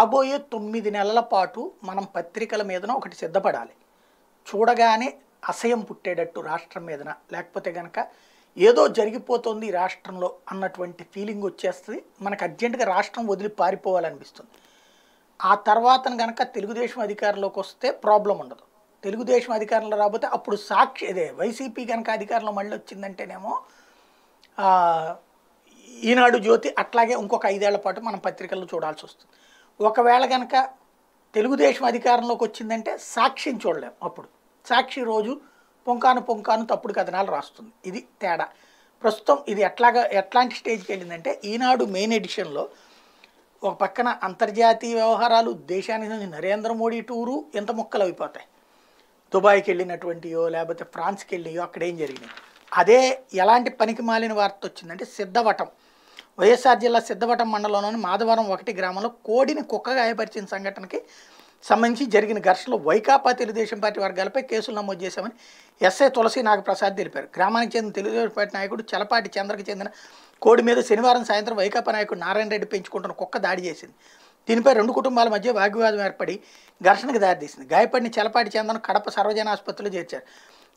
రాబోయే తొమ్మిది నెలల పాటు మనం పత్రికల మీదన ఒకటి సిద్ధపడాలి చూడగానే అసహ్యం పుట్టేటట్టు రాష్ట్రం మీదన లేకపోతే కనుక ఏదో జరిగిపోతుంది రాష్ట్రంలో అన్నటువంటి ఫీలింగ్ వచ్చేస్తుంది మనకు అర్జెంటుగా రాష్ట్రం వదిలి పారిపోవాలనిపిస్తుంది ఆ తర్వాత కనుక తెలుగుదేశం అధికారంలోకి వస్తే ప్రాబ్లం ఉండదు తెలుగుదేశం అధికారంలో రాబోతే అప్పుడు సాక్షి అదే వైసీపీ కనుక అధికారంలో మళ్ళీ వచ్చిందంటేనేమో ఈనాడు జ్యోతి అట్లాగే ఇంకొక ఐదేళ్ల పాటు మనం పత్రికల్లో చూడాల్సి వస్తుంది ఒకవేళ కనుక తెలుగుదేశం అధికారంలోకి వచ్చిందంటే సాక్షిని చూడలేం అప్పుడు సాక్షి రోజు పొంకాను పొంకాను తప్పుడు కథనాలు రాస్తుంది ఇది తేడా ప్రస్తుతం ఇది ఎట్లాగా ఎట్లాంటి స్టేజ్కి వెళ్ళిందంటే ఈనాడు మెయిన్ ఎడిషన్లో ఒక పక్కన అంతర్జాతీయ వ్యవహారాలు దేశానికి నరేంద్ర మోడీ టూరు ఎంత మొక్కలు అయిపోతాయి దుబాయ్కి వెళ్ళినటువంటియో లేకపోతే ఫ్రాన్స్కి వెళ్ళియో అక్కడ ఏం జరిగినాయి అదే ఎలాంటి పనికి మాలిన వార్త వచ్చిందంటే సిద్ధవటం వైఎస్ఆర్ జిల్లా సిద్ధవటం మండలంలోని మాధవరం ఒకటి గ్రామంలో కోడిని కుక్క గాయపరిచిన సంఘటనకి సంబంధించి జరిగిన ఘర్షణలో వైకాపా తెలుగుదేశం పార్టీ వర్గాలపై కేసులు నమోదు చేశామని ఎస్ఐ తులసి నాగప్రసాద్ తెలిపారు గ్రామానికి చెందిన తెలుగుదేశం పార్టీ నాయకుడు చలపాటి చంద్రకు చెందిన కోడి మీద శనివారం సాయంత్రం వైకాపా నాయకుడు నారాయణ రెడ్డి పెంచుకుంటున్న కుక్క దాడి చేసింది దీనిపై రెండు కుటుంబాల మధ్య వాగ్వివాదం ఏర్పడి ఘర్షణకు దారితీసింది గాయపడిన చలపాటి చంద్రను కడప సర్వజన ఆసుపత్రిలో చేర్చారు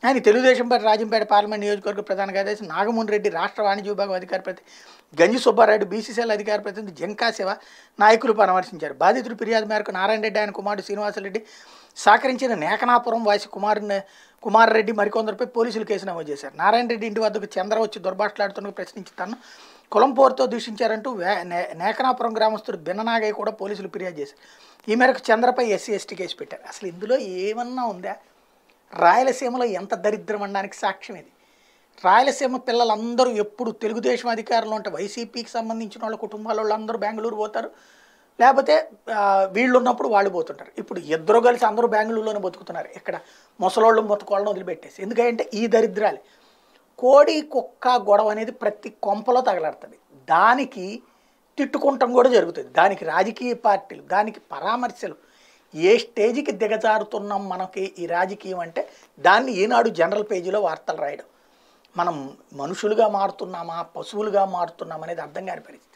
ఆయన తెలుగుదేశం పార్టీ రాజంపేట పార్లమెంట్ నియోజకవర్గ ప్రధాన కార్యదర్శి నాగమోహన్ రెడ్డి రాష్ట్ర వాణిజ్య విభాగం అధికార ప్రతి గంజి సుబ్బారాయుడు బీసీసీఎల్ అధికార ప్రతినిధి జంకా శివ నాయకులు పరామర్శించారు బాధితుడు ఫిర్యాదు మేరకు నారాయణ రెడ్డి ఆయన కుమారుడు శ్రీనివాసరెడ్డి సహకరించిన నేకనాపురం వాసి కుమారుని కుమారరెడ్డి మరికొందరిపై పోలీసులు కేసు నమోదు చేశారు నారాయణ రెడ్డి ఇంటి వద్దకు చంద్ర వచ్చి దుర్భాషలాడుతున్నట్టు ప్రశ్నించి తను కులం పోరుతో దూషించారంటూ నేకనాపురం గ్రామస్తుడు బిన్ననాగయ్య కూడా పోలీసులు ఫిర్యాదు చేశారు ఈ మేరకు చంద్రపై ఎస్సీ ఎస్టీ కేసు పెట్టారు అసలు ఇందులో ఏమన్నా ఉందా రాయలసీమలో ఎంత దరిద్రం అనడానికి సాక్ష్యం ఇది రాయలసీమ పిల్లలందరూ ఎప్పుడు తెలుగుదేశం అధికారంలో ఉంటే వైసీపీకి సంబంధించిన వాళ్ళ కుటుంబాల వాళ్ళందరూ బెంగళూరు పోతారు లేకపోతే వీళ్ళు ఉన్నప్పుడు వాళ్ళు పోతుంటారు ఇప్పుడు ఇద్దరు కలిసి అందరూ బెంగళూరులోనే బతుకుతున్నారు ఇక్కడ ముసలోళ్ళు మొత్తకోళ్ళను వదిలిపెట్టేసి ఎందుకంటే ఈ దరిద్రాలే కోడి కుక్క గొడవ అనేది ప్రతి కొంపలో తగలాడుతుంది దానికి తిట్టుకుంటాం కూడా జరుగుతుంది దానికి రాజకీయ పార్టీలు దానికి పరామర్శలు ఏ స్టేజ్కి దిగజారుతున్నాం మనకి ఈ రాజకీయం అంటే దాన్ని ఈనాడు జనరల్ పేజీలో వార్తలు రాయడం మనం మనుషులుగా మారుతున్నామా పశువులుగా మారుతున్నామనేది అర్థం కాని పరిస్థితి